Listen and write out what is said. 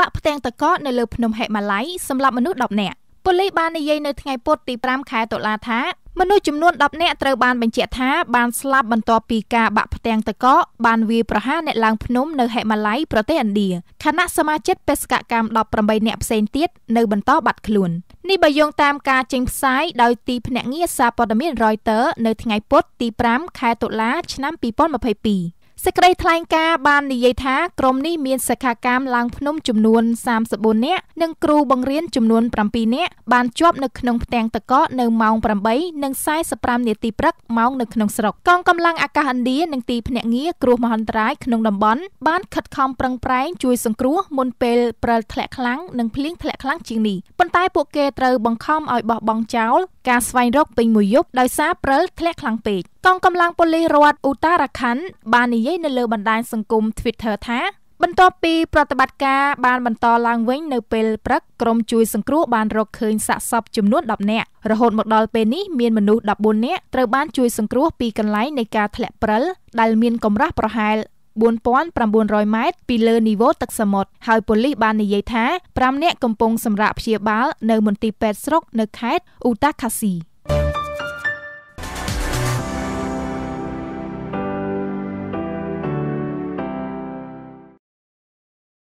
បាក់ផ្ទាំងតកនៅលើភ្នំហិមាល័យសម្លាប់មនុស្ស10នាក់ប៉ូលីសបាននិយាយនៅថ្ងៃពុធទី5ខែតុលាថាមនុស្សចំនួន10នាក់ត្រូវបានបញ្ជាក់ថាបានស្លាប់បន្ទាប់ពីការបាក់ផ្ទាំងតកកបានវាយប្រហារអ្នកឡើងភ្នំនៅហិមាល័យប្រទេសឥណ្ឌាខណៈសមាជិកបេសកកម្ម18នាក់ផ្សេងទៀតនៅបន្តបាត់ខ្លួននេះបើយោងតាមការចេញផ្សាយដោយទីភ្នាក់ងារសារព័ត៌មាន Reuters នៅថ្ងៃពុធទី5ខែតុលាឆ្នាំ2022សេចក្តីថ្លែងការណ៍បាននិយាយថាក្រុមនេះមានសិក្ខាកាមឡើងភ្នំចំនួន34នាក់និងគ្រូបង្រៀនចំនួន7នាក់បានជាប់នៅក្នុងផ្ទាំងតកនៅម៉ោង8និង45នាទីព្រឹកម៉ោងនៅក្នុងស្រុកកងកម្លាំងអាកាសឥណ្ឌានិងទីភ្នាក់ងារគ្រោះមហន្តរាយក្នុងតំបន់បានខិតខំប្រឹងប្រែងជួយសង្គ្រោះមុនពេលព្រិលធ្លាក់ខ្លាំងនិងភ្លៀងធ្លាក់ខ្លាំងជាងនេះប៉ុន្តែពួកគេត្រូវបង្ខំឲ្យបោះបង់ចោលការស្វែងរកពេញមួយយប់ដោយសារព្រិលធ្លាក់ខ្លាំងពេកកងកម្លាំងប៉ូលីសរដ្ឋឧត្តរខណ្ឌបាននិយាយនៅលើបណ្ដាញសង្គម Twitter ថាបន្ទាប់ពី ប្រតិបត្តិការបានបន្តឡើងវិញនៅពេលព្រឹកក្រុមជួយសង្គ្រោះបានរកឃើញសាកសពចំនួន10នាក់រហូតមកដល់ពេលនេះមានមនុស្ស14នាក់ត្រូវបានជួយសង្គ្រោះពីកន្លែងនៃការធ្លាក់ព្រិលដែលមានកម្រាស់ប្រហែល4900ម៉ែត្រពីលើនីវ៉ូទឹកសមុទ្រហើយប៉ូលីសបាននិយាយថា5នាក់កំពុងសម្រាកព្យាបាល នៅមន្ទីរពេទ្យស្រុក នៅខេត្តឧតាខាស៊ី។